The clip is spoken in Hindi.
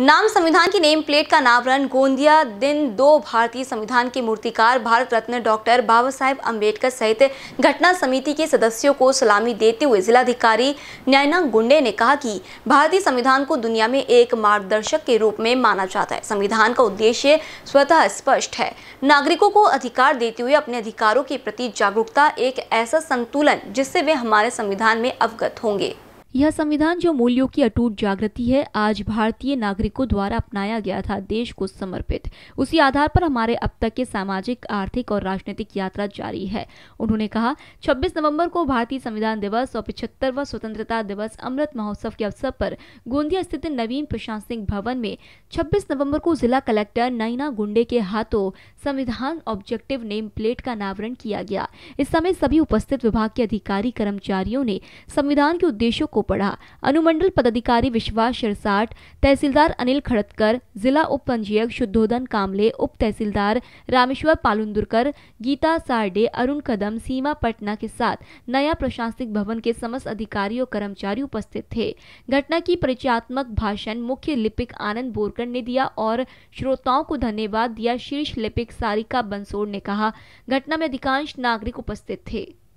नाम संविधान की नेम प्लेट का नावरण गोंदिया दिन दो भारतीय संविधान के मूर्तिकार भारत रत्न डॉक्टर बाबा साहेब अम्बेडकर सहित घटना समिति के सदस्यों को सलामी देते हुए जिलाधिकारी नैना गुंडे ने कहा कि भारतीय संविधान को दुनिया में एक मार्गदर्शक के रूप में माना जाता है संविधान का उद्देश्य स्वतः स्पष्ट है नागरिकों को अधिकार देते हुए अपने अधिकारों के प्रति जागरूकता एक ऐसा संतुलन जिससे वे हमारे संविधान में अवगत होंगे यह संविधान जो मूल्यों की अटूट जागृति है आज भारतीय नागरिकों द्वारा अपनाया गया था देश को समर्पित उसी आधार पर हमारे अब तक के सामाजिक आर्थिक और राजनीतिक यात्रा जारी है उन्होंने कहा 26 नवंबर को भारतीय संविधान दिवस और पिछहत्तरवा स्वतंत्रता दिवस अमृत महोत्सव के अवसर पर गोंदिया स्थित नवीन प्रशासनिक भवन में छब्बीस नवम्बर को जिला कलेक्टर नैना गुंडे के हाथों संविधान ऑब्जेक्टिव नेम प्लेट का अनावरण किया गया इस समय सभी उपस्थित विभाग के अधिकारी कर्मचारियों ने संविधान के उद्देश्यों को पड़ा अनुमंडल पदाधिकारी विश्वास शिरसाट तहसीलदार अनिल खड़तकर जिला उप पंजीयक शुद्धोधन कामले उप तहसीलदार रामेश्वर पालुंदुरकर गीता सारडे अरुण कदम सीमा पटना के साथ नया प्रशासनिक भवन के समस्त अधिकारी और कर्मचारी उपस्थित थे घटना की परिचयात्मक भाषण मुख्य लिपिक आनंद बोरकर ने दिया और श्रोताओं को धन्यवाद दिया शीर्ष लिपिक सारिका बंसोड़ ने कहा घटना में अधिकांश नागरिक उपस्थित थे